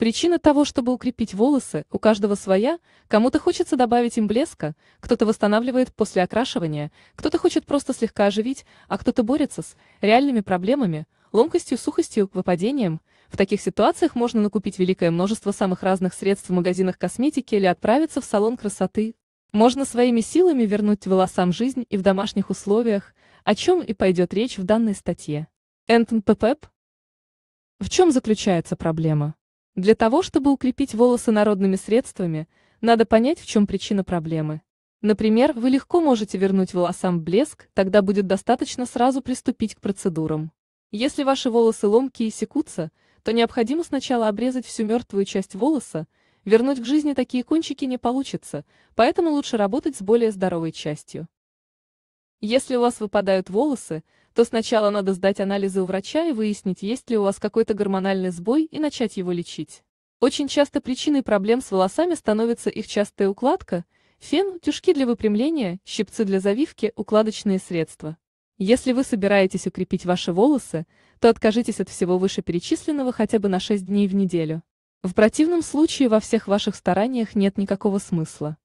Причина того, чтобы укрепить волосы, у каждого своя, кому-то хочется добавить им блеска, кто-то восстанавливает после окрашивания, кто-то хочет просто слегка оживить, а кто-то борется с реальными проблемами, ломкостью, сухостью, выпадением. В таких ситуациях можно накупить великое множество самых разных средств в магазинах косметики или отправиться в салон красоты. Можно своими силами вернуть волосам жизнь и в домашних условиях, о чем и пойдет речь в данной статье. Энтон Пепеп. В чем заключается проблема? Для того, чтобы укрепить волосы народными средствами, надо понять, в чем причина проблемы. Например, вы легко можете вернуть волосам блеск, тогда будет достаточно сразу приступить к процедурам. Если ваши волосы ломкие и секутся, то необходимо сначала обрезать всю мертвую часть волоса, вернуть к жизни такие кончики не получится, поэтому лучше работать с более здоровой частью. Если у вас выпадают волосы, то сначала надо сдать анализы у врача и выяснить, есть ли у вас какой-то гормональный сбой и начать его лечить. Очень часто причиной проблем с волосами становится их частая укладка, фен, тюшки для выпрямления, щипцы для завивки, укладочные средства. Если вы собираетесь укрепить ваши волосы, то откажитесь от всего вышеперечисленного хотя бы на 6 дней в неделю. В противном случае во всех ваших стараниях нет никакого смысла.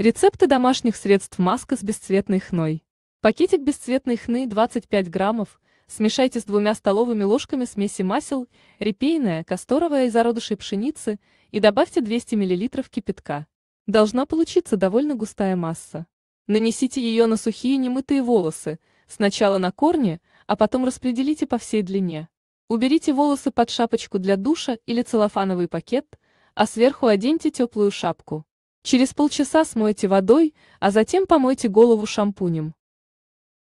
Рецепты домашних средств маска с бесцветной хной. Пакетик бесцветной хны 25 граммов, смешайте с двумя столовыми ложками смеси масел, репейная, касторовая и зародышей пшеницы и добавьте 200 мл кипятка. Должна получиться довольно густая масса. Нанесите ее на сухие немытые волосы, сначала на корни, а потом распределите по всей длине. Уберите волосы под шапочку для душа или целлофановый пакет, а сверху оденьте теплую шапку. Через полчаса смойте водой, а затем помойте голову шампунем.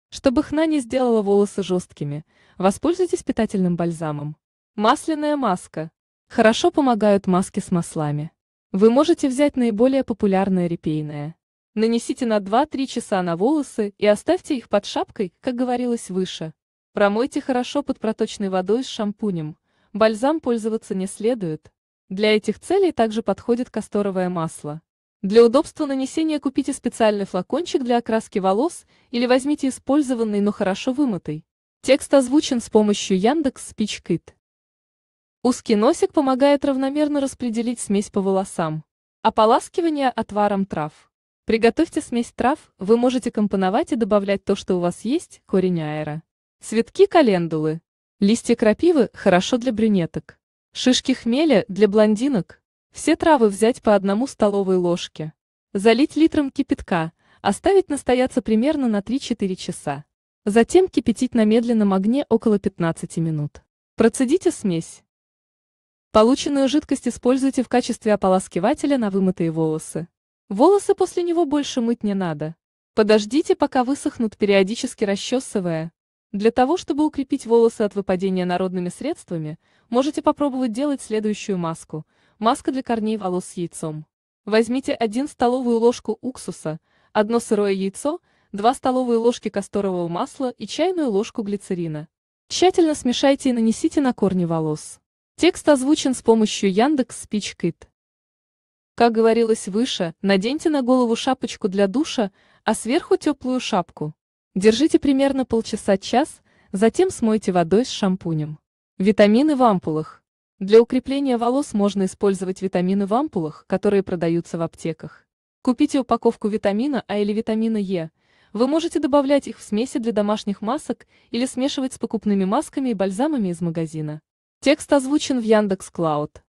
Чтобы хна не сделала волосы жесткими, воспользуйтесь питательным бальзамом. Масляная маска. Хорошо помогают маски с маслами. Вы можете взять наиболее популярное репейное. Нанесите на 2-3 часа на волосы и оставьте их под шапкой, как говорилось выше. Промойте хорошо под проточной водой с шампунем. Бальзам пользоваться не следует. Для этих целей также подходит касторовое масло. Для удобства нанесения купите специальный флакончик для окраски волос или возьмите использованный, но хорошо вымытый. Текст озвучен с помощью Яндекс Спичкит. Узкий носик помогает равномерно распределить смесь по волосам. Ополаскивание отваром трав. Приготовьте смесь трав, вы можете компоновать и добавлять то, что у вас есть, корень аэра. Цветки календулы. Листья крапивы хорошо для брюнеток. Шишки хмеля для блондинок. Все травы взять по одному столовой ложке. Залить литром кипятка, оставить настояться примерно на 3-4 часа. Затем кипятить на медленном огне около 15 минут. Процедите смесь. Полученную жидкость используйте в качестве ополаскивателя на вымытые волосы. Волосы после него больше мыть не надо. Подождите, пока высохнут, периодически расчесывая. Для того, чтобы укрепить волосы от выпадения народными средствами, можете попробовать делать следующую маску. Маска для корней волос с яйцом. Возьмите 1 столовую ложку уксуса, 1 сырое яйцо, 2 столовые ложки касторового масла и чайную ложку глицерина. Тщательно смешайте и нанесите на корни волос. Текст озвучен с помощью Яндекс Спичкит. Как говорилось выше, наденьте на голову шапочку для душа, а сверху теплую шапку. Держите примерно полчаса-час, затем смойте водой с шампунем. Витамины в ампулах. Для укрепления волос можно использовать витамины в ампулах, которые продаются в аптеках. Купите упаковку витамина А или витамина Е. Вы можете добавлять их в смеси для домашних масок или смешивать с покупными масками и бальзамами из магазина. Текст озвучен в Яндекс.Клауд.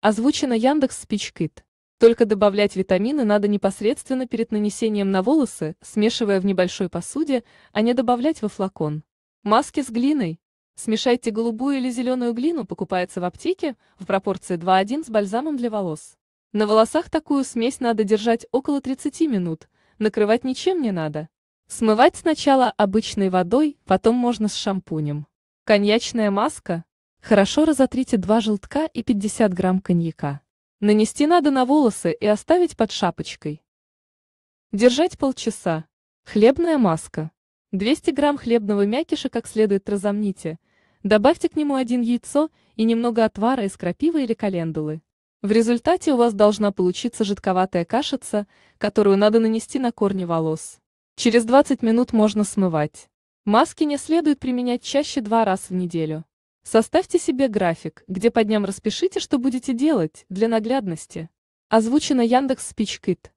Озвучено Яндекс.Спичкит. Только добавлять витамины надо непосредственно перед нанесением на волосы, смешивая в небольшой посуде, а не добавлять во флакон. Маски с глиной. Смешайте голубую или зеленую глину, покупается в аптеке, в пропорции 2-1 с бальзамом для волос. На волосах такую смесь надо держать около 30 минут, накрывать ничем не надо. Смывать сначала обычной водой, потом можно с шампунем. Коньячная маска. Хорошо разотрите два желтка и 50 грамм коньяка. Нанести надо на волосы и оставить под шапочкой. Держать полчаса. Хлебная маска. 200 грамм хлебного мякиша как следует разомните. Добавьте к нему один яйцо и немного отвара из крапивы или календулы. В результате у вас должна получиться жидковатая кашица, которую надо нанести на корни волос. Через 20 минут можно смывать. Маски не следует применять чаще два раза в неделю. Составьте себе график, где по дням распишите, что будете делать, для наглядности. Озвучено Яндекс Спичкит.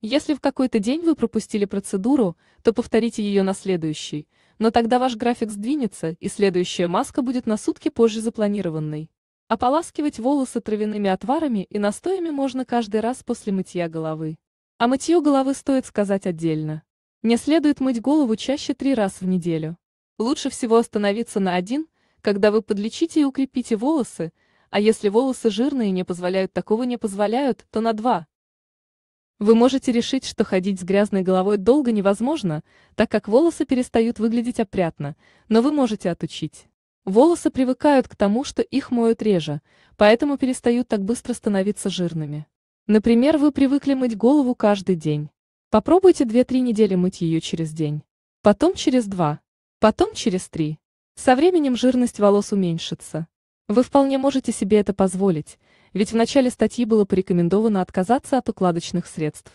Если в какой-то день вы пропустили процедуру, то повторите ее на следующий, но тогда ваш график сдвинется, и следующая маска будет на сутки позже запланированной. Ополаскивать волосы травяными отварами и настоями можно каждый раз после мытья головы. А мытье головы стоит сказать отдельно. Не следует мыть голову чаще три раза в неделю. Лучше всего остановиться на один, когда вы подлечите и укрепите волосы, а если волосы жирные и не позволяют такого не позволяют, то на два. Вы можете решить, что ходить с грязной головой долго невозможно, так как волосы перестают выглядеть опрятно, но вы можете отучить. Волосы привыкают к тому, что их моют реже, поэтому перестают так быстро становиться жирными. Например, вы привыкли мыть голову каждый день. Попробуйте 2-3 недели мыть ее через день. Потом через 2. Потом через 3. Со временем жирность волос уменьшится. Вы вполне можете себе это позволить, ведь в начале статьи было порекомендовано отказаться от укладочных средств.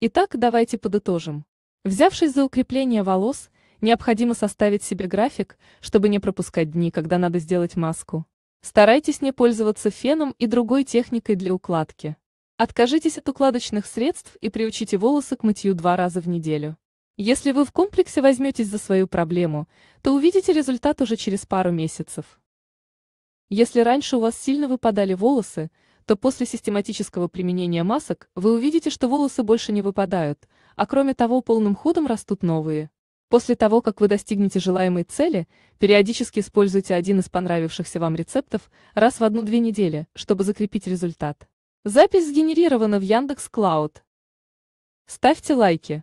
Итак, давайте подытожим. Взявшись за укрепление волос, необходимо составить себе график, чтобы не пропускать дни, когда надо сделать маску. Старайтесь не пользоваться феном и другой техникой для укладки. Откажитесь от укладочных средств и приучите волосы к мытью два раза в неделю. Если вы в комплексе возьметесь за свою проблему, то увидите результат уже через пару месяцев. Если раньше у вас сильно выпадали волосы, то после систематического применения масок вы увидите, что волосы больше не выпадают, а кроме того полным ходом растут новые. После того, как вы достигнете желаемой цели, периодически используйте один из понравившихся вам рецептов раз в одну-две недели, чтобы закрепить результат. Запись сгенерирована в Яндекс.Клауд. Ставьте лайки.